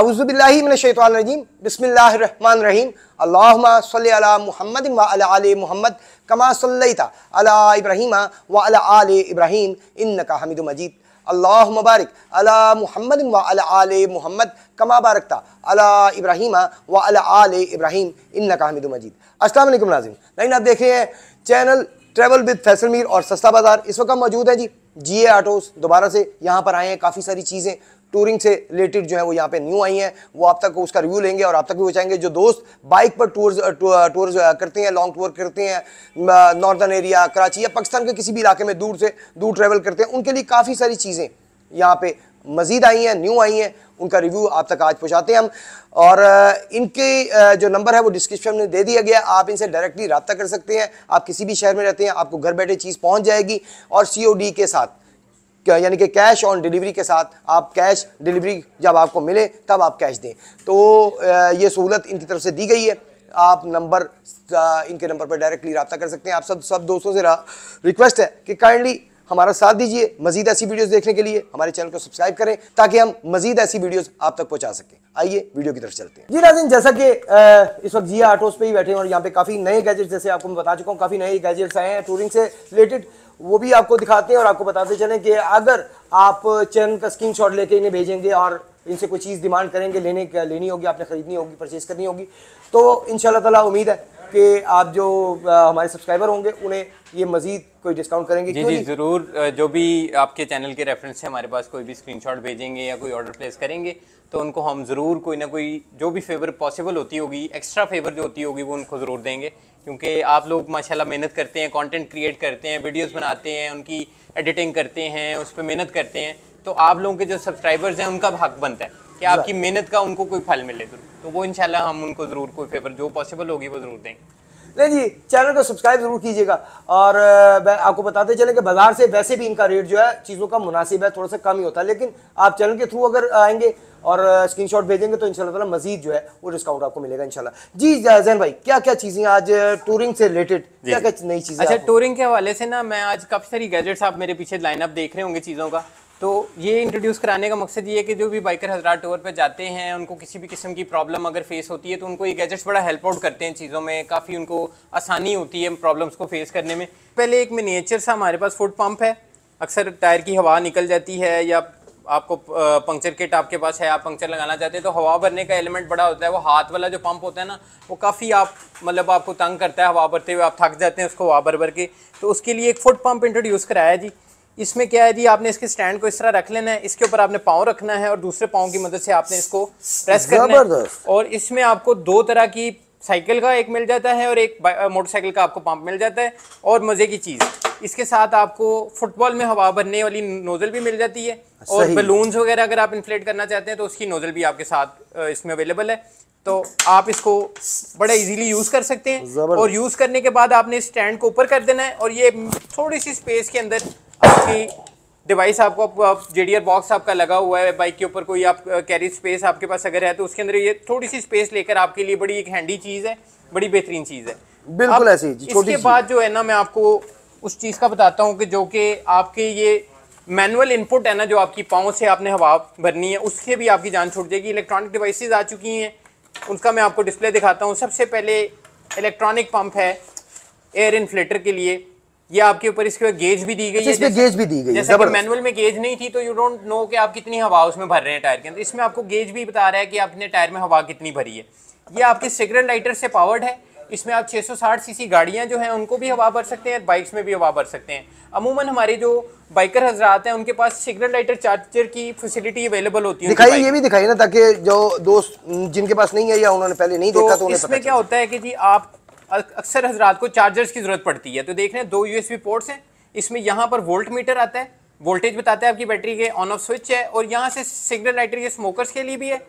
आउज़बिल्लिमिनशैतरजीम बसमीम अल्लाह महमद महमद कमा सल्लता अला इब्राहिम व आल इब्राहिम इन का हमिद मजीद अल्लाह मुबारक अला महमद व आल महमद कमा बारकता अला इब्राहिम व आल इब्राहिम इन का हमिद मजीद असलम नाजिम नाइन आप देख रहे हैं channel travel with Faisal Mir और सस्ता बाज़ार इस वक्त मौजूद है जी जीए ए दोबारा से यहाँ पर आए हैं काफ़ी सारी चीज़ें टूरिंग से रिलेटेड जो है वो यहाँ पे न्यू आई हैं वो आप तक उसका रिव्यू लेंगे और आप तक भी बचाएंगे जो दोस्त बाइक पर टूर्स टूर्स करते हैं लॉन्ग टूर करते हैं नॉर्दर्न एरिया कराची या पाकिस्तान के किसी भी इलाके में दूर से दूर ट्रैवल करते हैं उनके लिए काफ़ी सारी चीज़ें यहाँ पे मज़ीद आई हैं न्यू आई हैं उनका रिव्यू आप तक आज पहुँचाते हैं हम और इनके जो नंबर है वो डिस्क्रिप्शन में दे दिया गया आप इनसे डायरेक्टली रबता कर सकते हैं आप किसी भी शहर में रहते हैं आपको घर बैठे चीज़ पहुँच जाएगी और सी के साथ यानी कि कैश ऑन डिलीवरी के साथ आप कैश डिलीवरी जब आपको मिले तब आप कैश दें तो ये सहूलत इनकी तरफ से दी गई है आप नंबर इनके नंबर पर डायरेक्टली रबता कर सकते हैं आप सब सब दोस्तों से रिक्वेस्ट है कि काइंडली हमारा साथ दीजिए मजीद ऐसी वीडियोस देखने के लिए हमारे चैनल को सब्सक्राइब करें ताकि हम मजीद ऐसी वीडियोस आप तक पहुंचा सकें आइए वीडियो की तरफ चलते हैं जी नाजिन जैसा कि इस वक्त जिया ऑटोस पे ही बैठे हैं और यहाँ पे काफ़ी नए गैजेट्स जैसे आपको मैं बता चुका हूँ काफ़ी नए गैजेट्स आए हैं टूरिंग से रिलेटेड वो भी आपको दिखाते हैं और आपको बताते चलें कि अगर आप चैनल का स्क्रीन शॉट लेके इन्हें भेजेंगे और इनसे कोई चीज़ डिमांड करेंगे लेने लेनी होगी आपने ख़रीदनी होगी परचेज़ करनी होगी तो इन ताला उम्मीद है कि आप जो आ, हमारे सब्सक्राइबर होंगे उन्हें ये मज़ीद कोई डिस्काउंट करेंगे जी जी ज़रूर जो भी आपके चैनल के रेफरेंस से हमारे पास कोई भी स्क्रीनशॉट भेजेंगे या कोई ऑर्डर प्लेस करेंगे तो उनको हम ज़रूर कोई ना कोई जो भी फेवर पॉसिबल होती होगी एक्स्ट्रा फेवर जो होती होगी वो उनको ज़रूर देंगे क्योंकि आप लोग माशाल्लाह मेहनत करते हैं कंटेंट क्रिएट करते हैं वीडियोस बनाते हैं उनकी एडिटिंग करते हैं उस पर मेहनत करते हैं तो आप लोगों के जो सब्सक्राइबर्स हैं उनका हक बनता है कि आपकी मेहनत का उनको कोई फल मिले तो वो इनशाला हम उनको ज़रूर कोई फेवर जो पॉसिबल होगी वो ज़रूर देंगे नहीं जी चैनल को सब्सक्राइब जरूर कीजिएगा और आपको बताते चले कि बाजार से वैसे भी इनका रेट जो है चीज़ों का मुनासिब है थोड़ा सा कम ही होता है लेकिन आप चैनल के थ्रू अगर आएंगे और स्क्रीनशॉट भेजेंगे तो इनशाला मजीद जो है वो डिस्काउंट आपको मिलेगा इनशाला जी जैन भाई क्या क्या चीज़ें आज टूरिंग से रिलेटेड क्या क्या नई चीज़ें अच्छा टूरिंग के हवाले से ना मैं आज काफ़ी सारी गैजेट्स आप मेरे पीछे लाइनअप देख रहे होंगे चीज़ों का तो ये इंट्रोड्यूस कराने का मकसद ये है कि जो भी बाइकर हज़रा टूर पर जाते हैं उनको किसी भी किस्म की प्रॉब्लम अगर फेस होती है तो उनको ये गैजेट्स बड़ा हेल्प आउट करते हैं चीज़ों में काफ़ी उनको आसानी होती है प्रॉब्लम्स को फेस करने में पहले एक मिनिएचर सा हमारे पास फुट पम्प है अक्सर टायर की हवा निकल जाती है या आपको पंक्चर किट आपके पास है आप पंक्चर लगाना चाहते हैं तो हवा भरने का एलिमेंट बड़ा होता है वो हाथ वाला जो पंप होता है ना वो काफ़ी आप मतलब आपको तंग करता है हवा भरते हुए आप थक जाते हैं उसको हवा भर भर के तो उसके लिए एक फुट पंप इंट्रोड्यूस कराया जी इसमें क्या है जी आपने इसके स्टैंड को इस तरह रख लेना है इसके ऊपर आपने पाँव रखना है और दूसरे पाँव की मदद से आपने इसको प्रेस करना है और इसमें आपको दो तरह की साइकिल का एक मिल जाता है और एक मोटरसाइकिल का आपको पंप मिल जाता है और मज़े की चीज़ इसके साथ आपको फुटबॉल में हवा भरने वाली नोज़ल भी मिल जाती है और बलून्स वगैरह अगर आप इन्फ्लेट करना चाहते हैं तो उसकी नोज़ल भी आपके साथ इसमें अवेलेबल है तो आप इसको बड़ा इजीली यूज़ कर सकते हैं और यूज़ करने के बाद आपने स्टैंड को ऊपर कर देना है और ये थोड़ी सी स्पेस के अंदर आपकी डिवाइस आपको आप जे बॉक्स आपका लगा हुआ है बाइक के ऊपर कोई आप कैरी स्पेस आपके पास अगर है तो उसके अंदर ये थोड़ी सी स्पेस लेकर आपके लिए बड़ी एक हैंडी चीज़ है बड़ी बेहतरीन चीज़ है बिल्कुल ऐसी इसके बाद जो है ना मैं आपको उस चीज़ का बताता हूँ कि जो कि आपके ये मैनुअल इनपुट है ना जो आपकी पाँव से आपने हवा भरनी है उससे भी आपकी जान छूट जाएगी इलेक्ट्रॉनिक डिवाइसेस आ चुकी हैं उनका मैं आपको डिस्प्ले दिखाता हूँ सबसे पहले इलेक्ट्रॉनिक पंप है एयर इन्फ्लेटर के लिए ये आपके ऊपर इसके ऊपर गेज अच्छा, भी दी गई है इसमें गेज भी दी गई जैसे मैनुअल में गेज नहीं थी तो यू डोंट नो कि आप कितनी हवा उसमें भर रहे हैं टायर के अंदर इसमें आपको गेज भी बता रहा है कि आपने टायर में हवा कितनी भरी है ये आपके सिगरेट लाइटर से पावर्ड है इसमें आप 660 सीसी गाड़ियां जो हैं उनको भी हवा भर सकते हैं बाइक्स में भी हवा भर सकते हैं अमूमन हमारे जो बाइकर हजरात हैं उनके पास सिग्नल लाइटर चार्जर की फैसिलिटी अवेलेबल होती है दिखाइए ये भी दिखाइए ना ताकि जो दोस्त जिनके पास नहीं है या उन्होंने पहले नहीं तो देखा तो इसमें क्या होता है कि जी आप अक्सर हजरात को चार्जर्स की ज़रूरत पड़ती है तो देख रहे हैं दो यूएसबी पोर्ट्स हैं इसमें यहाँ पर वोल्ट मीटर आता है वोल्टेज बताता है आपकी बैटरी के ऑन ऑफ स्विच है और यहाँ से सिग्नल लाइटर ये स्मोकर्स के लिए भी है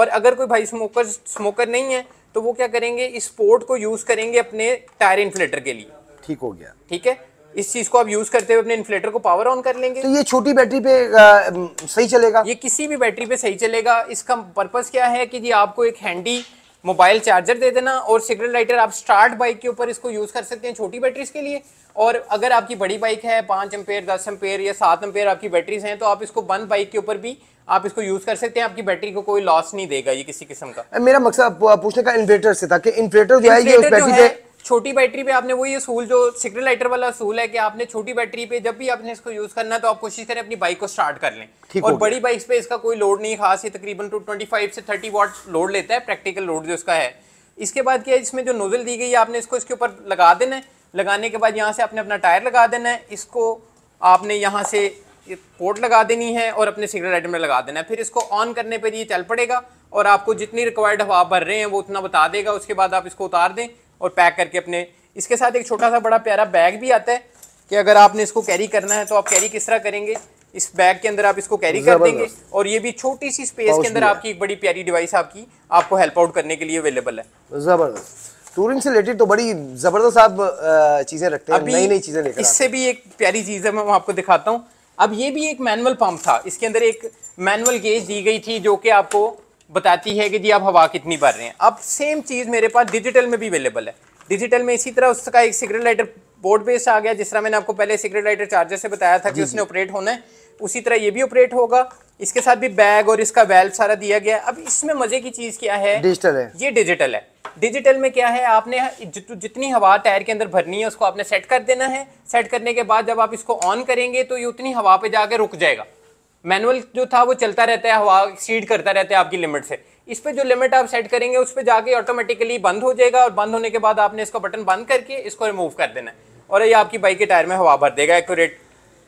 और अगर कोई भाई स्मोकर स्मोकर नहीं है तो वो क्या करेंगे इस पोर्ट को यूज़ करेंगे अपने टायर इन्फ्लेटर के लिए ठीक हो गया ठीक है इस चीज को आप यूज करते हुए अपने इन्फ्लेटर को पावर ऑन कर लेंगे तो ये छोटी बैटरी पे आ, सही चलेगा ये किसी भी बैटरी पे सही चलेगा इसका पर्पस क्या है कि जी आपको एक हैंडी मोबाइल चार्जर दे देना और सिगरेट लाइटर आप स्टार्ट बाइक के ऊपर इसको यूज़ कर सकते हैं छोटी बैटरीज के लिए और अगर आपकी बड़ी बाइक है पाँच एम्पेयर दस एम्पेयर या सात एम्पेयर आपकी बैटरीज हैं तो आप इसको बंद बाइक के ऊपर भी आप इसको यूज़ कर सकते हैं आपकी बैटरी को कोई लॉस नहीं देगा ये किसी किस्म का मेरा मकसद पूछने का इन्वर्टर से था कि इन्वर्टर जो है ये उस बैटरी पे छोटी बैटरी पे आपने वही असूल जो सिग्नल लाइटर वाला असूल है कि आपने छोटी बैटरी पे जब भी आपने इसको यूज करना तो आप कोशिश करें अपनी बाइक को स्टार्ट कर लें और बड़ी बाइक्स पे इसका कोई लोड नहीं खास ये तकरीबन टू ट्वेंटी फाइव से थर्टी वॉट लोड लेता है प्रैक्टिकल लोड जो इसका है इसके बाद क्या है इसमें जो नोजल दी गई है आपने इसको इसके ऊपर लगा देना है लगाने के बाद यहाँ से आपने अपना टायर लगा देना है इसको आपने यहाँ से पोर्ट लगा देनी है और अपने सिग्नल लाइटर में लगा देना है फिर इसको ऑन करने पर ये चल पड़ेगा और आपको जितनी रिक्वायर्ड हवा भर रहे हैं वो उतना बता देगा उसके बाद आप इसको उतार दें और पैक करके अपने इसके साथ एक छोटा सा बड़ा प्यारा बैग भी आता है कि अगर आपने इसको कैरी करना है तो आप कैरी किस तरह करेंगे इस बैग के अंदर आप इसको कैरी कर देंगे और ये भी छोटी सी स्पेस के अंदर आपकी एक बड़ी प्यारी डिवाइस आपकी आपको हेल्प आउट करने के लिए अवेलेबल है ज़बरदस्त टूरिंग से रिलेटेड तो बड़ी ज़बरदस्त आप चीज़ें रखते हैं नई नई चीज़ें लेकर इससे भी एक प्यारी चीज़ है मैं आपको दिखाता हूँ अब ये भी एक मैनुअल पंप था इसके अंदर एक मैनुअल गेज दी गई थी जो कि आपको बताती है कि जी आप हवा कितनी भर रहे हैं अब सेम चीज़ मेरे पास डिजिटल में भी अवेलेबल है डिजिटल में इसी तरह उसका एक सिगरेट लाइटर बोर्ड बेस आ गया जिस तरह मैंने आपको पहले सिगरेट लाइटर चार्जर से बताया था कि उसने ऑपरेट होना है उसी तरह ये भी ऑपरेट होगा इसके साथ भी बैग और इसका वेल्व सारा दिया गया अब इसमें मजे की चीज़ क्या है डिजिटल है ये डिजिटल है डिजिटल में क्या है आपने जित, जितनी हवा टायर के अंदर भरनी है उसको आपने सेट कर देना है सेट करने के बाद जब आप इसको ऑन करेंगे तो ये उतनी हवा पे जाके रुक जाएगा मैनुअल जो था वो चलता रहता है हवा एक्सीड करता रहता है आपकी लिमिट से इस पर जो लिमिट आप सेट करेंगे उस पर जाके ऑटोमेटिकली बंद हो जाएगा और बंद होने के बाद आपने इसका बटन बंद करके इसको रिमूव कर देना है और ये आपकी बाइक के टायर में हवा भर देगा एक्यूरेट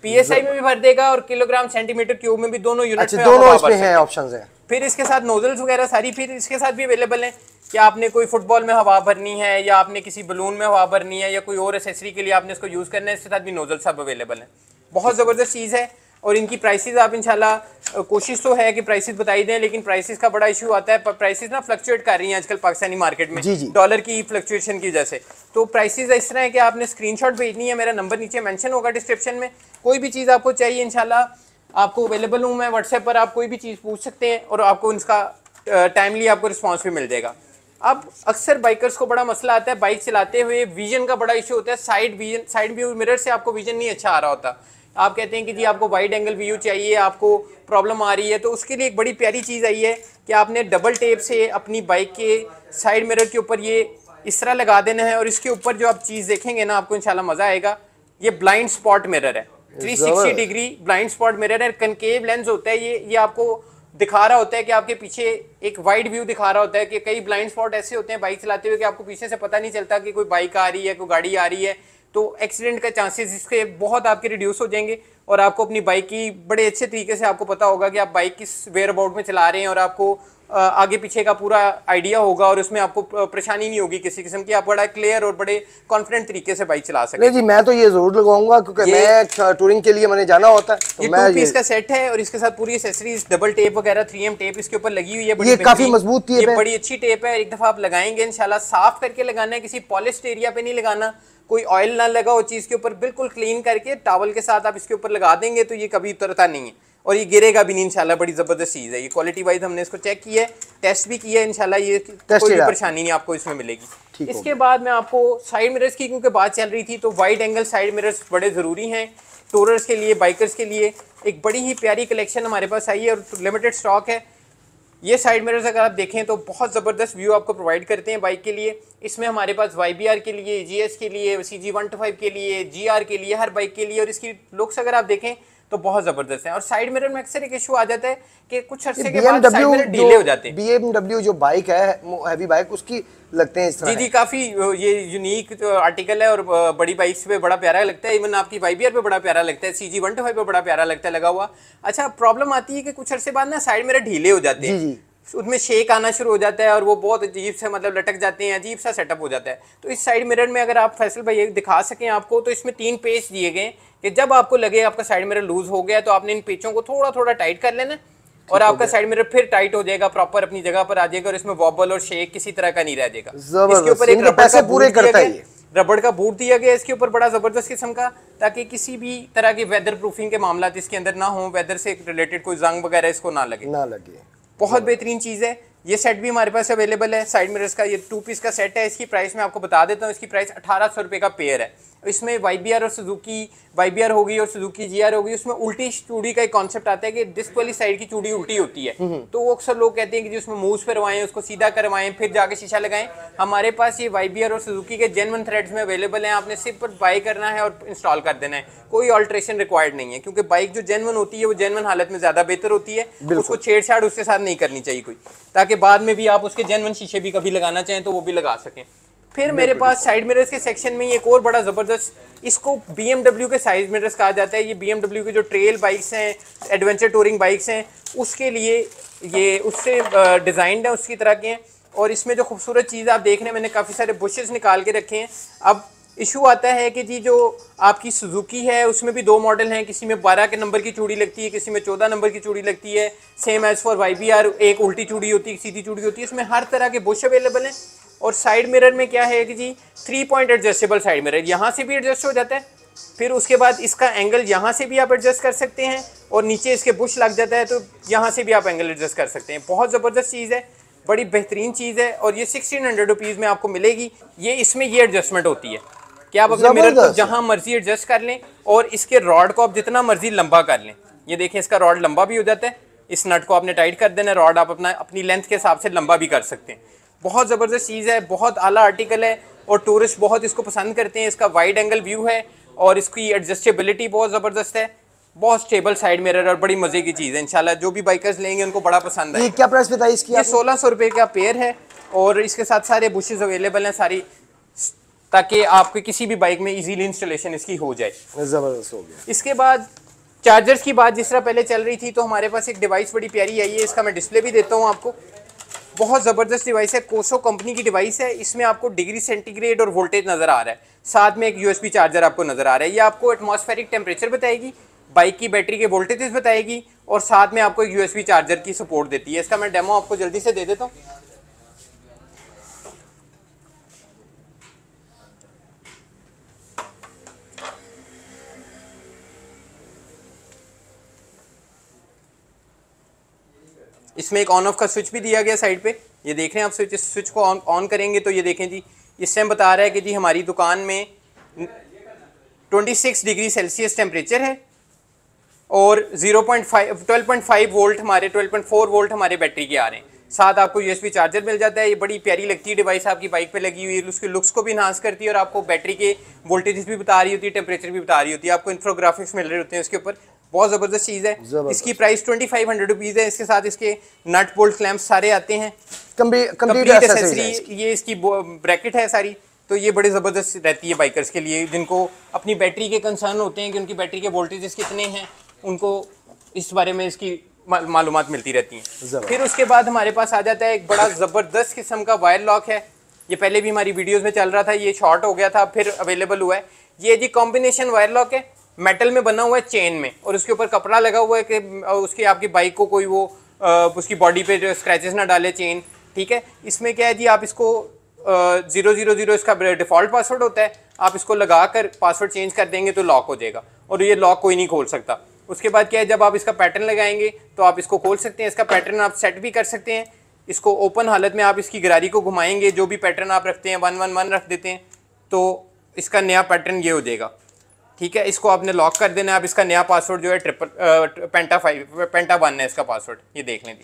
पीएसआई में भी भर देगा और किलोग्राम सेंटीमीटर क्यूब में भी दोनों यूनिट अच्छा, दोनों इसमें हैं ऑप्शन है फिर इसके साथ नोजल्स वगैरह सारी फिर इसके साथ भी अवेलेबल है कि आपने कोई फुटबॉल में हवा भरनी है या आपने किसी बलून में हवा भरनी है या कोई और एसेसरी के लिए आपने इसको यूज़ करना है इसके साथ भी नोजल्स सब अवेलेबल है बहुत ज़बरदस्त चीज़ है और इनकी प्राइसेस आप इंशाल्लाह कोशिश तो है कि प्राइसेस बताई दें लेकिन प्राइसेस का बड़ा इशू आता है प्राइसेस ना फ्लक्चुएट कर रही हैं आजकल पाकिस्तानी मार्केट में डॉलर की फ्लक्चुएशन की वजह से तो प्राइसेस इस तरह है कि आपने स्क्रीनशॉट भेजनी है मेरा नंबर नीचे मेंशन होगा डिस्क्रिप्शन में कोई भी चीज़ आपको चाहिए इंशाल्लाह आपको अवेलेबल हूँ मैं व्हाट्सएप पर आप कोई भी चीज़ पूछ सकते हैं और आपको इसका टाइमली आपको रिस्पॉन्स भी मिल जाएगा अब अक्सर बाइकर्स को बड़ा मसला आता है बाइक चलाते हुए विजन का बड़ा इशू होता है side vision side view mirror से आपको विजन नहीं अच्छा आ रहा होता आप कहते हैं कि जी आपको वाइड एंगल व्यू चाहिए आपको प्रॉब्लम आ रही है तो उसके लिए एक बड़ी प्यारी चीज़ आई है कि आपने डबल टेप से अपनी बाइक के साइड मिरर के ऊपर ये इस तरह लगा देना है और इसके ऊपर जो आप चीज़ देखेंगे ना आपको इनशाला मज़ा आएगा ये ब्लाइंड स्पॉट मिरर है 360 डिग्री ब्लाइंड स्पॉट मिरर है कनकेव लेंस होता है ये ये आपको दिखा रहा होता है कि आपके पीछे एक वाइड व्यू दिखा रहा होता है कि कई ब्लाइंड स्पॉट ऐसे होते हैं बाइक चलाते हुए कि आपको पीछे से पता नहीं चलता कि कोई बाइक आ रही है कोई गाड़ी आ रही है तो एक्सीडेंट का चांसेस इसके बहुत आपके रिड्यूस हो जाएंगे और आपको अपनी बाइक की बड़े अच्छे तरीके से आपको पता होगा कि आप बाइक किस वेयर अबाउट में चला रहे हैं और आपको आगे पीछे का पूरा आइडिया होगा और उसमें आपको परेशानी नहीं होगी किसी किस्म की आप बड़ा क्लियर और बड़े कॉन्फिडेंट तरीके से बाइक चला सकते जी मैं तो ये जरूर लगाऊंगा क्योंकि मैं टूरिंग के लिए मैंने जाना होता है तो ये इसका सेट है और इसके साथ पूरी एसेसरीज डबल टेप वगैरह थ्री एम टेप इसके ऊपर लगी हुई है काफी मजबूत थी बड़ी अच्छी टेप है एक दफा आप लगाएंगे इनशाला साफ करके लगाना है किसी पॉलिस्ट एरिया पे नहीं लगाना कोई ऑयल ना लगा वो चीज़ के ऊपर बिल्कुल क्लीन करके टावल के साथ आप इसके ऊपर लगा देंगे तो ये कभी उतरता नहीं है और ये गिरेगा भी नहीं इंशाल्लाह बड़ी ज़बरदस्त चीज़ है ये क्वालिटी वाइज हमने इसको चेक किया है टेस्ट भी किया है इंशाल्लाह ये कोई परेशानी नहीं आपको इसमें मिलेगी इसके बाद में आपको साइड मिरर्स की क्योंकि बात चल रही थी तो वाइड एंगल साइड मिरर्स बड़े ज़रूरी हैं टूरर्स के लिए बाइकर्स के लिए एक बड़ी ही प्यारी कलेक्शन हमारे पास आई है और लिमिटेड स्टॉक है ये साइड मिरर्स अगर आप देखें तो बहुत ज़बरदस्त व्यू आपको प्रोवाइड करते हैं बाइक के लिए इसमें हमारे पास वाई के लिए जी के लिए सी जी के लिए जी के लिए हर बाइक के लिए और इसकी लुक्स अगर आप देखें तो बहुत जबरदस्त है और साइड मिरर में अक्सर एक इशू आ जाता है कि कुछ अरसे के बाद साइड मिरर डीले हो जाते हैं बी एमडब्ल्यू जो बाइक है हैवी बाइक उसकी लगते हैं इस जी जी काफी ये यूनिक तो आर्टिकल है और बड़ी बाइक्स पे बड़ा प्यारा लगता है इवन आपकी वाई पे बड़ा प्यारा लगता है सी जी वन पे बड़ा प्यारा लगता है लगा हुआ अच्छा प्रॉब्लम आती है कि कुछ अरसे बाद ना साइड मिरर ढीले हो जाते हैं उसमें शेक आना शुरू हो जाता है और वो बहुत अजीब से मतलब लटक जाते हैं अजीब सा सेटअप हो जाता है तो इस साइड मिरर में अगर आप फैसल भाई दिखा सकें आपको तो इसमें तीन पेज दिए गए हैं कि जब आपको लगे आपका साइड मिरर लूज हो गया तो आपने इन पेचों को थोड़ा थोड़ा टाइट कर लेना और आपका साइड मिरर फिर टाइट हो जाएगा प्रॉपर अपनी जगह पर आ जाएगा और इसमें वॉबल और शेक किसी तरह का नहीं रह जाएगा इसके ऊपर एक रबड़ का बूट दिया गया इसके ऊपर बड़ा ज़बरदस्त किस्म का ताकि किसी भी तरह की वेदर प्रूफिंग के मामला इसके अंदर ना हो वेदर से रिलेटेड कोई जंग वगैरह इसको ना लगे ना लगे बहुत बेहतरीन चीज़ है ये सेट भी हमारे पास अवेलेबल है साइड मिरर्स का ये टू पीस का सेट है इसकी प्राइस मैं आपको बता देता हूँ इसकी प्राइस अठारह सौ रुपए का पेयर है इसमें वाई और सुजुकी वाई होगी और सुजुकी जी होगी उसमें उल्टी चूड़ी का एक कॉन्सेप्ट आता है कि डिस्क वाली साइड की चूड़ी उल्टी होती है हम्म, हम्म। तो वो अक्सर लोग कहते हैं कि जिसमें मूव करवाएं उसको सीधा करवाएं फिर जाके शीशा लगाएं हमारे पास ये वाई और सुजुकी के जेनवन थ्रेड्स में अवेलेबल हैं आपने सिर्फ बाई करना है और इंस्टॉल कर देना है कोई ऑल्ट्रेशन रिक्वायर्ड नहीं है क्योंकि बाइक जो जेनवन होती है वो जेनवन हालत में ज़्यादा बेहतर होती है उसको छेड़छाड़ उसके साथ नहीं करनी चाहिए कोई ताकि बाद में भी आप उसके जेनवन शीशे भी कभी लगाना चाहें तो वो भी लगा सकें फिर मेरे तो पास साइड मिरर्स के सेक्शन में एक और बड़ा ज़बरदस्त इसको बी के साइड मिरर्स कहा जाता है ये बी के जो ट्रेल बाइक्स हैं एडवेंचर टूरिंग बाइक्स हैं उसके लिए ये उससे डिज़ाइंड है उसकी तरह के हैं और इसमें जो खूबसूरत चीज़ आप देख रहे हैं मैंने काफ़ी सारे बुशेस निकाल के रखे हैं अब इशू आता है कि जी जो आपकी सुजुकी है उसमें भी दो मॉडल हैं किसी में बारह के नंबर की चूड़ी लगती है किसी में चौदह नंबर की चूड़ी लगती है same as for Y B R एक उल्टी चूड़ी होती है सीधी चूड़ी होती है इसमें हर तरह के बुश अवेलेबल हैं और साइड मिरर में क्या है कि जी three point adjustable side mirror यहाँ से भी एडजस्ट हो जाता है फिर उसके बाद इसका एंगल यहाँ से भी आप एडजस्ट कर सकते हैं और नीचे इसके बुश लग जाता है तो यहाँ से भी आप एंगल एडजस्ट कर सकते हैं बहुत ज़बरदस्त चीज़ है बड़ी बेहतरीन चीज़ है और ये सिक्सटीन हंड्रेड रुपीज़ में आपको मिलेगी ये इसमें ये एडजस्टमेंट होती है कि आप अपने मिरर को जहाँ मर्जी एडजस्ट कर लें और इसके रॉड को आप जितना मर्जी लंबा कर लें ये देखें इसका रॉड लंबा भी हो जाता है इस नट को आपने टाइट कर देना रॉड आप अपना अपनी लेंथ के हिसाब से लंबा भी कर सकते हैं बहुत ज़बरदस्त चीज़ है बहुत आला आर्टिकल है और टूरिस्ट बहुत इसको पसंद करते हैं इसका वाइड एंगल व्यू है और इसकी एडजस्टेबिलिटी बहुत ज़बरदस्त है बहुत स्टेबल साइड मिरर और बड़ी मज़े की चीज़ है इंशाल्लाह जो भी बाइकर्स लेंगे उनको बड़ा पसंद है क्या प्राइस बताइए इसकी ये सोलह सौ रुपये का पेयर है और इसके साथ सारे बुशेज़ अवेलेबल हैं सारी ताकि आपके किसी भी बाइक में इजीली इंस्टॉलेशन इसकी हो जाए ज़बरदस्त हो गया इसके बाद चार्जर्स की बात जिस तरह पहले चल रही थी तो हमारे पास एक डिवाइस बड़ी प्यारी आई है इसका मैं डिस्प्ले भी देता हूँ आपको बहुत ज़बरदस्त डिवाइस है कोसो कंपनी की डिवाइस है इसमें आपको डिग्री सेंटीग्रेड और वोल्टेज नज़र आ रहा है साथ में एक यूएसबी चार्जर आपको नज़र आ रहा है ये आपको एटमॉस्फेरिक टेम्परेचर बताएगी बाइक की बैटरी के वोल्टेजेस बताएगी और साथ में आपको एक यूएसबी चार्जर की सपोर्ट देती है इसका मैं डेमो आपको जल्दी से दे देता हूँ इसमें एक ऑन ऑफ का स्विच भी दिया गया साइड पे ये देख रहे हैं आप स्विच इस स्विच को ऑन ऑन करेंगे तो ये देखें जी इस टाइम बता रहा है कि जी हमारी दुकान में 26 डिग्री सेल्सियस टेम्परेचर है और 0.5 12.5 वोल्ट हमारे 12.4 वोल्ट हमारे बैटरी के आ रहे हैं साथ आपको यूएसबी चार्जर मिल जाता है ये बड़ी प्यारी लगती है डिवाइस आपकी बाइक पे लगी हुई है उसके लुक्स को भी इन्हांस करती है और आपको बैटरी के वोल्टेजेस भी बता रही होती है टेम्परेचर भी बता रही होती है आपको इन्फ्रोग्राफिक्स मिल रहे होते हैं उसके ऊपर बहुत ज़बरदस्त चीज़ है इसकी price twenty five hundred rupees है इसके साथ इसके नट बोल्ट क्लैम्प सारे आते हैं ये इसकी ब्रैकेट है सारी तो ये बड़े ज़बरदस्त रहती है बाइकर्स के लिए जिनको अपनी बैटरी के कंसर्न होते हैं कि उनकी बैटरी के वोल्टेजेस कितने हैं उनको इस बारे में इसकी मालूम मिलती रहती हैं फिर उसके बाद हमारे पास आ जाता है एक बड़ा ज़बरदस्त किस्म का वायर लॉक है ये पहले भी हमारी वीडियोस में चल रहा था ये शॉर्ट हो गया था फिर अवेलेबल हुआ है ये जी कॉम्बिनेशन वायर लॉक है मेटल में बना हुआ है चेन में और उसके ऊपर कपड़ा लगा हुआ है कि उसकी आपकी बाइक को कोई वो उसकी बॉडी पे जो स्क्रैचेस ना डाले चेन ठीक है इसमें क्या है जी आप इसको ज़ीरो ज़ीरो ज़ीरो इसका डिफ़ॉल्ट पासवर्ड होता है आप इसको लगा कर पासवर्ड चेंज कर देंगे तो लॉक हो जाएगा और ये लॉक कोई नहीं खोल सकता उसके बाद क्या है जब आप इसका पैटर्न लगाएंगे तो आप इसको खोल सकते हैं इसका पैटर्न आप सेट भी कर सकते हैं इसको ओपन हालत में आप इसकी गिरारी को घुमाएंगे जो भी पैटर्न आप रखते हैं वन वन वन रख देते हैं तो इसका नया पैटर्न ये हो जाएगा ठीक है इसको आपने लॉक कर देना है आप इसका नया पासवर्ड जो है triple penta five penta one है इसका पासवर्ड ये देख लें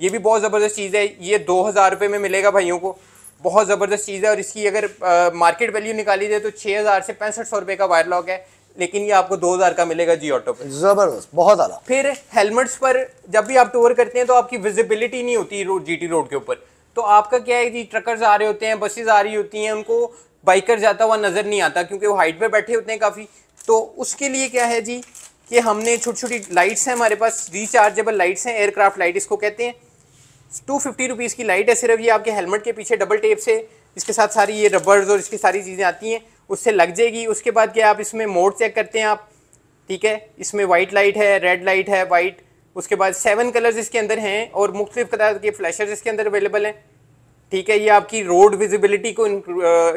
ये भी बहुत ज़बरदस्त चीज़ है ये दो हज़ार में मिलेगा भाइयों को बहुत ज़बरदस्त चीज़ है और इसकी अगर मार्केट वैल्यू निकाली जाए तो छः हज़ार से पैंसठ सौ रुपये का वायर लॉक है लेकिन ये आपको 2000 का मिलेगा जी ऑटो पर जबरदस्त बहुत ज्यादा फिर हेलमेट्स पर जब भी आप टूर करते हैं तो आपकी विजिबिलिटी नहीं होती रोड जीटी रोड के ऊपर तो आपका क्या है कि ट्रकर्स आ रहे होते हैं बसेज आ रही होती हैं उनको बाइकर जाता हुआ नज़र नहीं आता क्योंकि वो हाइट पर बैठे होते हैं काफ़ी तो उसके लिए क्या है जी कि हमने छोटी छोटी लाइट्स हैं हमारे पास रिचार्जेबल लाइट्स हैं एयरक्राफ्ट लाइट इसको कहते हैं टू फिफ्टी रुपीज़ की लाइट है सिर्फ ये आपके हेलमेट के पीछे डबल टेप से इसके साथ सारी ये रबर्स और इसकी सारी चीज़ें आती हैं उससे लग जाएगी उसके बाद क्या आप इसमें मोड चेक करते हैं आप ठीक है इसमें वाइट लाइट है रेड लाइट है वाइट उसके बाद सेवन कलर्स इसके अंदर हैं और मुख्तलिफ कलर के फ्लैशर्स इसके अंदर अवेलेबल हैं ठीक है ये आपकी रोड विजिबिलिटी को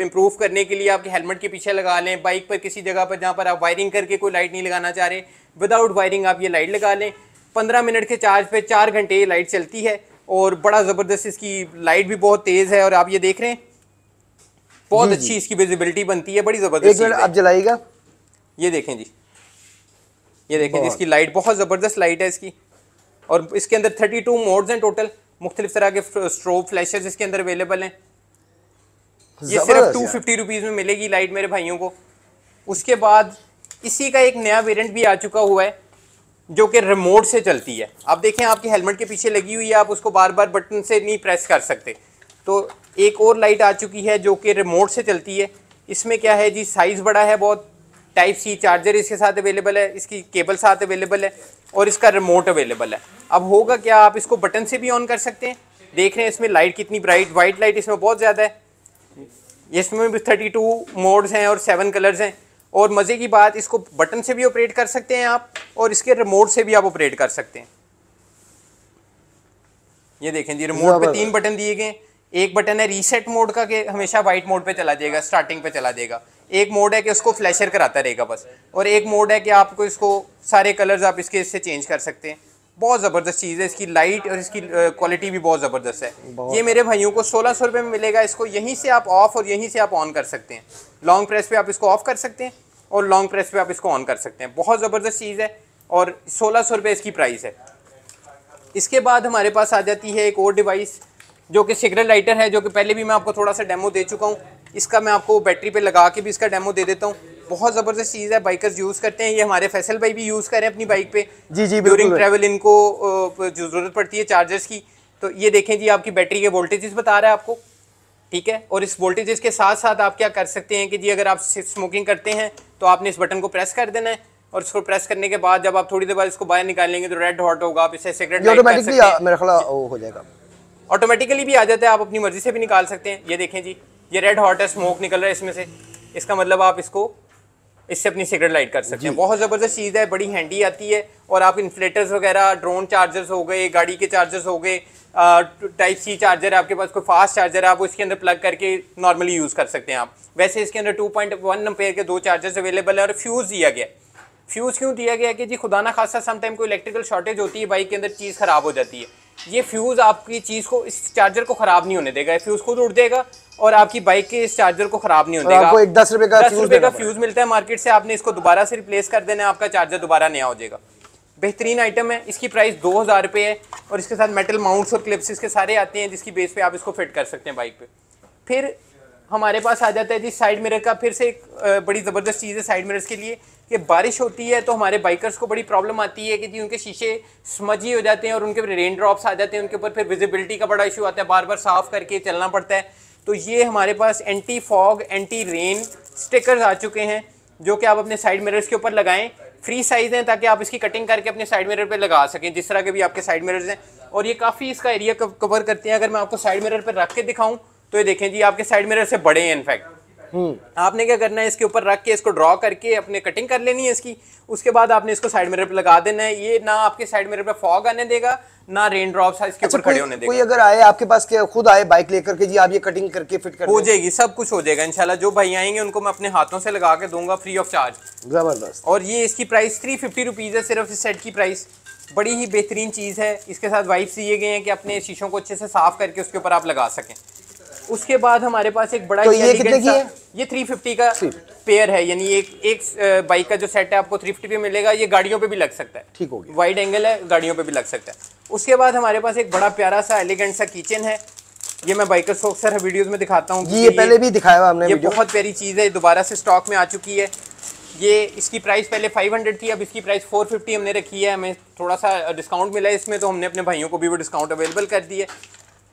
इम्प्रूव करने के लिए आपके हेलमेट के पीछे लगा लें बाइक पर किसी जगह पर जहाँ पर आप वायरिंग करके कोई लाइट नहीं लगाना चाह रहे विदाउट वायरिंग आप ये लाइट लगा लें पंद्रह मिनट के चार्ज पे चार घंटे ये लाइट चलती है और बड़ा ज़बरदस्त इसकी लाइट भी बहुत तेज़ है और आप ये देख रहे हैं बहुत अच्छी इसकी विजिबिलिटी बनती है बड़ी ज़बरदस्त आप जलाइएगा ये देखें जी ये देखें जी इसकी लाइट बहुत ज़बरदस्त लाइट है इसकी और इसके अंदर थर्टी टू मोड्स हैं टोटल मुख्तलिफ तरह के स्ट्रोब फ्लैशेज इसके अंदर अवेलेबल हैं ये सिर्फ टू फिफ्टी रुपीज़ में मिलेगी लाइट मेरे भाइयों को उसके बाद इसी का एक नया वेरियंट भी आ चुका हुआ है जो कि रिमोट से चलती है आप देखें आपकी हेलमेट के पीछे लगी हुई है आप उसको बार बार बटन से नहीं प्रेस कर सकते तो एक और लाइट आ चुकी है जो कि रिमोट से चलती है इसमें क्या है जी साइज़ बड़ा है बहुत टाइप सी चार्जर इसके साथ अवेलेबल है इसकी केबल साथ अवेलेबल है और इसका रिमोट अवेलेबल है अब होगा क्या आप इसको बटन से भी ऑन कर सकते हैं देख रहे हैं इसमें लाइट कितनी ब्राइट वाइट लाइट इसमें बहुत ज़्यादा है इसमें भी थर्टी टू मोड्स हैं और सेवन कलर्स हैं और मज़े की बात इसको बटन से भी ऑपरेट कर सकते हैं आप और इसके रिमोट से भी आप ऑपरेट कर सकते हैं ये देखें जी रिमोट पे तीन बटन दिए गए एक बटन है रीसेट मोड का कि हमेशा वाइट मोड पे चला जाएगा स्टार्टिंग पे चला जाएगा एक मोड है कि उसको फ्लैशर कराता रहेगा बस और एक मोड है कि आपको इसको सारे कलर्स आप इसके इससे चेंज कर सकते हैं बहुत ज़बरदस्त चीज़ है इसकी लाइट और इसकी क्वालिटी भी बहुत ज़बरदस्त है बहुत ये मेरे भाइयों को सोलह सौ रुपए में मिलेगा इसको यहीं से आप ऑफ़ और यहीं से आप ऑन कर सकते हैं लॉन्ग प्रेस पे आप इसको ऑफ़ कर सकते हैं और लॉन्ग प्रेस पे आप इसको ऑन कर सकते हैं बहुत ज़बरदस्त चीज़ है और सोलह सौ रुपये इसकी प्राइस है इसके बाद हमारे पास आ जाती है एक और डिवाइस जो कि सिगरेट लाइटर है जो कि पहले भी मैं आपको थोड़ा सा डेमो दे चुका हूँ इसका मैं आपको बैटरी पे लगा के भी इसका डेमो दे देता हूँ बहुत ज़बरदस्त चीज़ है बाइकर्स यूज़ करते हैं ये हमारे फैसल भाई भी यूज़ करें अपनी बाइक पे जी जी ड्यूरिंग ट्रेवल इनको ज़रूरत पड़ती है चार्जर्स की तो ये देखें जी आपकी बैटरी के वोल्टेजेस बता रहा है आपको ठीक है और इस वोल्टेजेस के साथ साथ आप क्या कर सकते हैं कि जी अगर आप स्मोकिंग करते हैं तो आपने इस बटन को प्रेस कर देना है और इसको प्रेस करने के बाद जब आप थोड़ी देर बाद इसको बाहर निकालेंगे तो रेड हॉट होगा आप इसे सिगरेट ऑटोमेटिकली मेरा हो जाएगा ऑटोमेटिकली भी आ जाता है आप अपनी मर्जी से भी निकाल सकते हैं ये देखें जी ये रेड हॉट है स्मोक निकल रहा है इसमें से इसका मतलब आप इसको इससे अपनी सिगरेट लाइट कर सकते हैं बहुत ज़बरदस्त चीज़ है बड़ी हैंडी आती है और आप इन्फ्लेटर्स वगैरह ड्रोन चार्जर्स हो गए गाड़ी के चार्जर्स हो गए टाइप सी चार्जर है आपके पास कोई फास्ट चार्जर है आप उसके अंदर प्लग करके नॉर्मली यूज़ कर सकते हैं आप वैसे इसके अंदर टू पॉइंट वन एम्पेयर के दो चार्जर्स अवेलेबल है और फ्यूज़ दिया गया फ्यूज़ क्यों दिया गया कि जी खुदा ना खासा समटाइम कोई इलेक्ट्रिकल शॉर्टेज होती है बाइक के अंदर चीज़ ख़राब हो जाती है ये फ्यूज़ आपकी चीज़ को इस चार्जर को ख़राब नहीं होने देगा फ्यूज़ खुद उड़ देगा और आपकी बाइक के इस चार्जर को खराब नहीं होता आपको एक दस रुपए का दस रुपए का फ्यूज मिलता है मार्केट से आपने इसको दोबारा से रिप्लेस कर देना आपका चार्जर दोबारा नया हो जाएगा बेहतरीन आइटम है इसकी प्राइस दो हज़ार रुपए है और इसके साथ मेटल माउंट्स और क्लिप्स इसके सारे आते हैं जिसकी बेस पे आप इसको फिट कर सकते हैं बाइक पे फिर हमारे पास आ जाता है जी साइड मिरर का फिर से एक बड़ी ज़बरदस्त चीज़ है साइड मिरर्स के लिए कि बारिश होती है तो हमारे बाइकर्स को बड़ी प्रॉब्लम आती है कि जी उनके शीशे स्मजी हो जाते हैं और उनके रेन ड्रॉप्स आ जाते हैं उनके ऊपर फिर विजिबिलिटी का बड़ा इशू आता है बार बार साफ़ करके चलना पड़ता है तो ये हमारे पास anti fog anti rain stickers आ चुके हैं जो कि आप अपने साइड मिरर्स के ऊपर लगाएं फ्री साइज़ हैं ताकि आप इसकी कटिंग करके अपने साइड मिरर पे लगा सकें जिस तरह के भी आपके साइड मिरर्स हैं और ये काफ़ी इसका एरिया कवर करते हैं अगर मैं आपको साइड मिरर पर रख के दिखाऊं तो ये देखें जी आपके साइड मिरर से बड़े हैं इनफैक्ट हम्म। आपने क्या करना है इसके ऊपर रख के इसको ड्रॉ करके अपने कटिंग कर लेनी है इसकी उसके बाद आपने इसको साइड मिरर पे लगा देना है ये ना आपके साइड मिरर पे फॉग आने देगा ना रेन ड्रॉप इसके अच्छा, ऊपर खड़े होने देगा कोई अगर आए आपके पास के खुद आए बाइक लेकर के जी आप ये कटिंग करके फिट कर हो जाएगी सब कुछ हो जाएगा इनशाला जो भाई आएंगे उनको मैं अपने हाथों से लगा के दूंगा फ्री ऑफ चार्ज जबरदस्त और ये इसकी प्राइस थ्री फिफ्टी रुपीज़ है सिर्फ इस सेट की प्राइस बड़ी ही बेहतरीन चीज़ है इसके साथ वाइप्स दिए गए हैं कि अपने शीशों को अच्छे से साफ करके उसके ऊपर आप लगा सकें उसके बाद हमारे पास एक बड़ा तो ये कितने की है ये 350 का पेयर है यानी एक एक बाइक का जो सेट है आपको 350 पे मिलेगा ये गाड़ियों पे भी लग सकता है ठीक हो गया वाइड एंगल है गाड़ियों पे भी लग सकता है उसके बाद हमारे पास एक बड़ा प्यारा सा एलिगेंट सा किचन है ये मैं बाइकर को अक्सर वीडियोज में दिखाता हूँ ये, पहले भी दिखाया हमने ये बहुत प्यारी चीज़ है दोबारा से स्टॉक में आ चुकी है ये इसकी प्राइस पहले 500 थी अब इसकी प्राइस 450 हमने रखी है हमें थोड़ा सा डिस्काउंट मिला है इसमें तो हमने अपने भाइयों को भी वो डिस्काउंट अवेलेबल कर दिया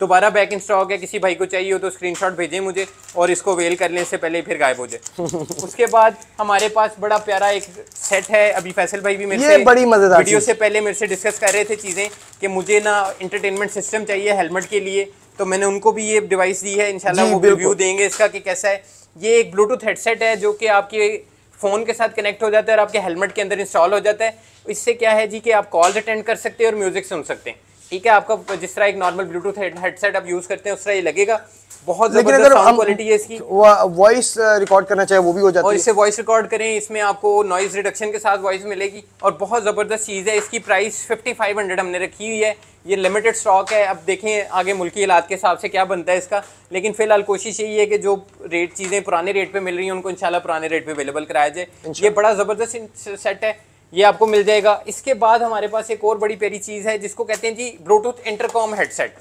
दोबारा बैक इंस्टॉल हो गया किसी भाई को चाहिए हो तो स्क्रीनशॉट भेजें मुझे और इसको वेल करने से पहले फिर गायब हो जाए उसके बाद हमारे पास बड़ा प्यारा एक सेट है अभी फैसल भाई भी मेरे से बड़ी मजेदार वीडियो से पहले मेरे से डिस्कस कर रहे थे चीज़ें कि मुझे ना इंटरटेनमेंट सिस्टम चाहिए हेलमेट के लिए तो मैंने उनको भी ये डिवाइस दी है इनशाला वो रिव्यू देंगे इसका कि कैसा है ये एक ब्लूटूथ हेडसेट है जो कि आपके फ़ोन के साथ कनेक्ट हो जाता है और आपके हेलमेट के अंदर इंस्टॉल हो जाता है इससे क्या है जी कि आप कॉल अटेंड कर सकते हैं और म्यूज़िक सुन सकते हैं ठीक है आपका जिस तरह एक नॉर्मल ब्लूटूथ हेडसेट आप यूज करते हैं उस तरह ये लगेगा बहुत लेकिन अगर हम क्वालिटी है इसकी वॉइस रिकॉर्ड uh, करना चाहे वो भी हो जाता है और इसे वॉइस रिकॉर्ड करें इसमें आपको नॉइज रिडक्शन के साथ वॉइस मिलेगी और बहुत ज़बरदस्त चीज़ है इसकी प्राइस 5500 हमने रखी हुई है ये लिमिटेड स्टॉक है अब देखें आगे मुल्की हालात के हिसाब से क्या बनता है इसका लेकिन फिलहाल कोशिश यही है कि जो रेट चीज़ें पुराने रेट पे मिल रही हैं उनको इंशाल्लाह पुराने रेट पे अवेलेबल कराया जाए ये बड़ा ज़बरदस्त सेट है ये आपको मिल जाएगा इसके बाद हमारे पास एक और बड़ी प्यारी चीज़ है जिसको कहते हैं जी ब्लूटूथ इंटरकॉम हेडसेट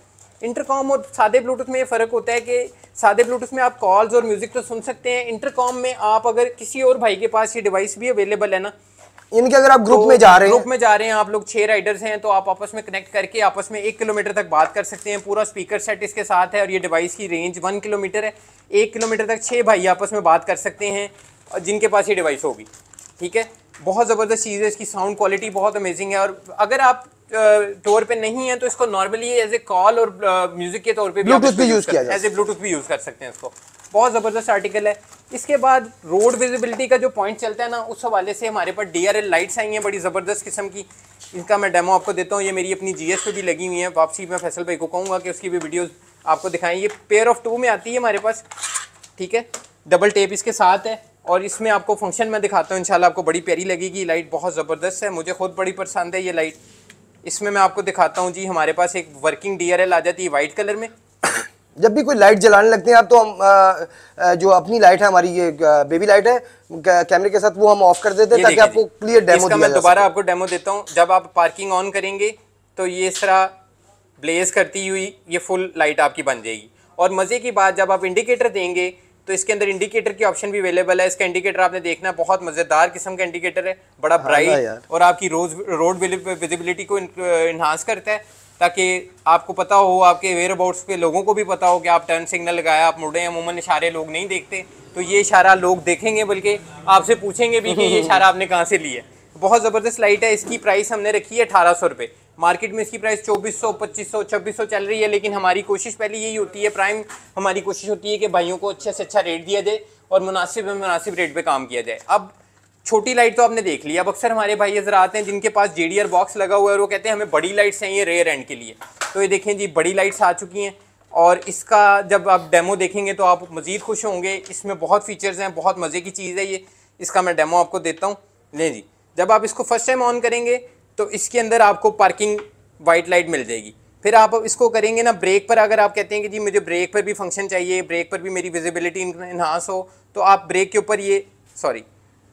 इंटरकॉम और सादे ब्लूटूथ में ये फ़र्क होता है कि सादे ब्लूटूथ में आप कॉल्स और म्यूज़िक तो सुन सकते हैं इंटरकॉम में आप अगर किसी और भाई के पास ये डिवाइस भी अवेलेबल है ना इनके अगर आप ग्रुप तो में जा रहे हैं ग्रुप में जा रहे हैं आप लोग छह राइडर्स हैं तो आप आपस में कनेक्ट करके आपस में एक किलोमीटर तक बात कर सकते हैं पूरा स्पीकर सेट इसके साथ है और ये डिवाइस की रेंज वन किलोमीटर है एक किलोमीटर तक छः भाई आपस में बात कर सकते हैं जिनके पास ये डिवाइस होगी ठीक है बहुत ज़बरदस्त चीज़ है इसकी साउंड क्वालिटी बहुत अमेजिंग है और अगर आप टोर पे नहीं है तो इसको नॉर्मली एज ए कॉल और म्यूजिक के तौर पे ब्लूटूथ भी यूज किया एज ए ब्लूटूथ भी यूज कर सकते हैं इसको बहुत ज़बरदस्त आर्टिकल है इसके बाद रोड विजिबिलिटी का जो पॉइंट चलता है ना उस हवाले से हमारे पास डी लाइट्स आई हैं बड़ी ज़बरदस्त किस्म की इनका मैं डेमो आपको देता हूँ ये मेरी अपनी जी पे भी लगी हुई है वापसी मैं फैसल भाई को कहूँगा कि उसकी भी वीडियोज़ आपको दिखाएं ये पेयर ऑफ टू में आती है हमारे पास ठीक है डबल टेप इसके साथ है और इसमें आपको फंक्शन में दिखाता हूँ इंशाल्लाह आपको बड़ी प्यारी लगेगी लाइट बहुत ज़बरदस्त है मुझे खुद बड़ी पसंद है ये लाइट इसमें मैं आपको दिखाता हूँ जी हमारे पास एक वर्किंग डी आ जाती है वाइट कलर में जब भी कोई लाइट जलाने लगते हैं आप तो हम जो अपनी लाइट है हमारी ये बेबी लाइट है कैमरे के साथ वो हम ऑफ कर देते हैं ताकि आपको क्लियर डेमो दिया मैं दोबारा आपको डेमो देता हूँ जब आप पार्किंग ऑन करेंगे तो ये इस तरह ब्लेज करती हुई ये फुल लाइट आपकी बन जाएगी और मज़े की बात जब आप इंडिकेटर देंगे तो इसके अंदर इंडिकेटर की ऑप्शन भी अवेलेबल है इसका इंडिकेटर आपने देखना बहुत मज़ेदार किस्म का इंडिकेटर है बड़ा ब्राइट हाँ, हाँ और आपकी रोज रोड विजिबिलिटी को इन्हांस करता है ताकि आपको पता हो आपके वेयर अबाउट्स के लोगों को भी पता हो कि आप टर्न सिग्नल लगाया आप मुड़े अमूमन इशारे लोग नहीं देखते तो ये इशारा लोग देखेंगे बल्कि आपसे पूछेंगे भी कि ये इशारा आपने कहाँ से लिया बहुत ज़बरदस्त लाइट है इसकी प्राइस हमने रखी है अठारह सौ रुपये मार्केट में इसकी प्राइस 2400, 2500, 2600 चल रही है लेकिन हमारी कोशिश पहले यही होती है प्राइम हमारी कोशिश होती है कि भाइयों को अच्छे से अच्छा रेट दिया जाए और मुनासिब मुनासिब रेट पर काम किया जाए अब छोटी लाइट तो आपने देख ली अब अक्सर हमारे भाई नजर आते हैं जिनके पास जे बॉक्स लगा हुआ है और वो कहते हैं हमें बड़ी लाइट्स चाहिए रेयर एंड के लिए तो ये देखें जी बड़ी लाइट्स आ चुकी हैं और इसका जब आप डेमो देखेंगे तो आप मज़ीद खुश होंगे इसमें बहुत फीचर्स हैं बहुत मज़े की चीज़ है ये इसका मैं डेमो आपको देता हूँ ले जी जब आप इसको फर्स्ट टाइम ऑन करेंगे तो इसके अंदर आपको पार्किंग वाइट लाइट मिल जाएगी फिर आप इसको करेंगे ना ब्रेक पर अगर आप कहते हैं कि जी मुझे ब्रेक पर भी फंक्शन चाहिए ब्रेक पर भी मेरी विजिबिलिटी इन्हांस हो तो आप ब्रेक के ऊपर ये सॉरी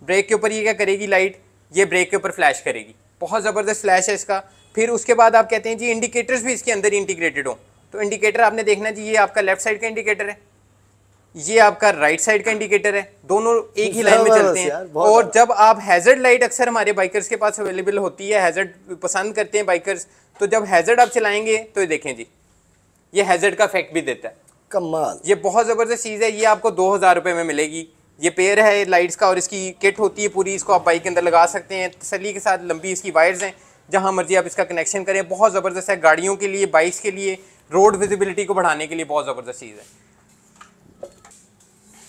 ब्रेक के ऊपर ये क्या करेगी लाइट ये ब्रेक के ऊपर फ्लैश करेगी बहुत ज़बरदस्त फ्लैश है इसका फिर उसके बाद आप कहते हैं जी इंडिकेटर्स भी इसके अंदर इंटीग्रेटेड हो तो इंडिकेटर आपने देखना जी ये आपका लेफ्ट साइड का इंडिकेटर है ये आपका राइट साइड का इंडिकेटर है दोनों एक ही लाइन में चलते हैं और जब आप हैजर्ड लाइट अक्सर हमारे बाइकर्स के पास अवेलेबल होती है हैजर्ड पसंद करते हैं बाइकर्स तो जब हैजर्ड आप चलाएंगे तो ये देखें जी ये हैजर्ड का इफेक्ट भी देता है कमाल ये बहुत ज़बरदस्त चीज़ है ये आपको दो हज़ार रुपए में मिलेगी ये पेयर है लाइट्स का और इसकी किट होती है पूरी इसको आप बाइक के अंदर लगा सकते हैं तसली के साथ लंबी इसकी वायर्स हैं जहाँ मर्जी आप इसका कनेक्शन करें बहुत ज़बरदस्त है गाड़ियों के लिए बाइक्स के लिए रोड विजिबिलिटी को बढ़ाने के लिए बहुत ज़बरदस्त चीज़ है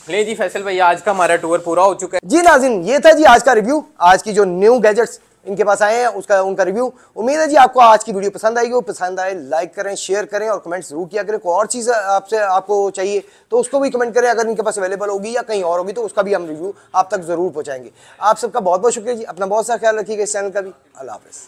ले जी फैसल भैया आज का हमारा टूर पूरा हो चुका है जी नाजिन ये था जी आज का रिव्यू आज की जो न्यू गैजेट्स इनके पास आए हैं उसका उनका रिव्यू उम्मीद है जी आपको आज की वीडियो पसंद आएगी पसंद आए लाइक करें शेयर करें और कमेंट जरूर किया करें कोई और चीज़ आपसे आपको चाहिए तो उसको भी कमेंट करें अगर इनके पास अवेलेबल होगी या कहीं और होगी तो उसका भी हम रिव्यू आप तक ज़रूर पहुँचाएंगे आप सबका बहुत बहुत शुक्रिया जी अपना बहुत सा ख्याल रखिएगा इस चैनल का भी अल्लाह हाफ़